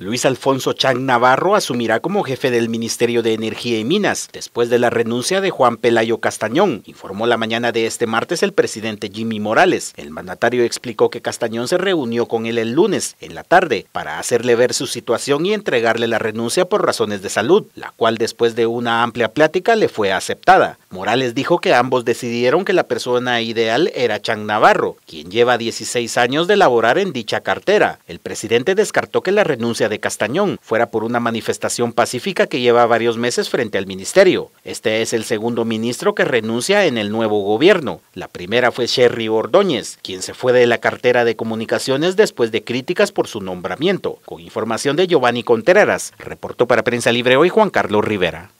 Luis Alfonso Chang Navarro asumirá como jefe del Ministerio de Energía y Minas, después de la renuncia de Juan Pelayo Castañón, informó la mañana de este martes el presidente Jimmy Morales. El mandatario explicó que Castañón se reunió con él el lunes, en la tarde, para hacerle ver su situación y entregarle la renuncia por razones de salud, la cual después de una amplia plática le fue aceptada. Morales dijo que ambos decidieron que la persona ideal era Chang Navarro, quien lleva 16 años de laborar en dicha cartera. El presidente descartó que la renuncia de Castañón fuera por una manifestación pacífica que lleva varios meses frente al ministerio. Este es el segundo ministro que renuncia en el nuevo gobierno. La primera fue Sherry Ordóñez, quien se fue de la cartera de comunicaciones después de críticas por su nombramiento. Con información de Giovanni Contreras, reportó para Prensa Libre hoy Juan Carlos Rivera.